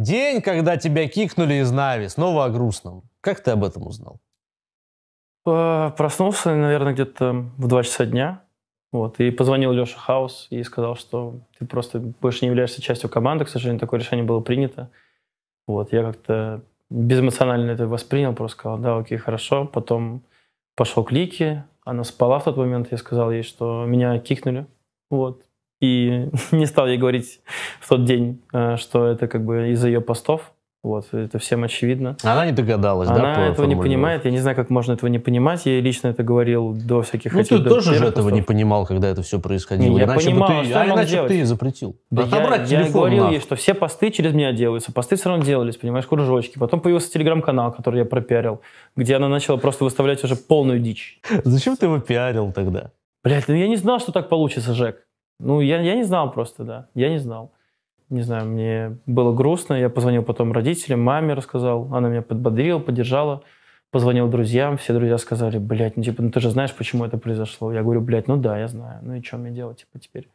День, когда тебя кикнули из Нави, снова о грустном. Как ты об этом узнал? Проснулся, наверное, где-то в 2 часа дня. Вот, и позвонил Леша Хаус и сказал, что ты просто больше не являешься частью команды, к сожалению, такое решение было принято. Вот, я как-то безэмоционально это воспринял, просто сказал, да, окей, хорошо. Потом пошел к Лике, она спала в тот момент, я сказал ей, что меня кикнули. Вот, и не стал ей говорить в тот день, э, что это как бы из-за ее постов. Вот, это всем очевидно. Она не догадалась, Она да? Она этого не понимает. Я не знаю, как можно этого не понимать. Я ей лично это говорил до всяких ну, этих... ты тоже же этого не понимал, когда это все происходило. я иначе понимал, бы ты, что а я иначе делать? ты запретил. Да Отобрать я, телефон я говорил нахуй. ей, что все посты через меня делаются. Посты все равно делались, понимаешь, кружочки. Потом появился телеграм-канал, который я пропиарил, где она начала просто выставлять уже полную дичь. Зачем ты его пиарил тогда? Блять, ну я не знал, что так получится, Жек. Ну, я, я не знал просто, да. Я не знал. Не знаю, мне было грустно. Я позвонил потом родителям, маме рассказал. Она меня подбодрила, поддержала. Позвонил друзьям, все друзья сказали, блядь, ну типа, ну ты же знаешь, почему это произошло. Я говорю, блядь, ну да, я знаю. Ну и что мне делать, типа, теперь?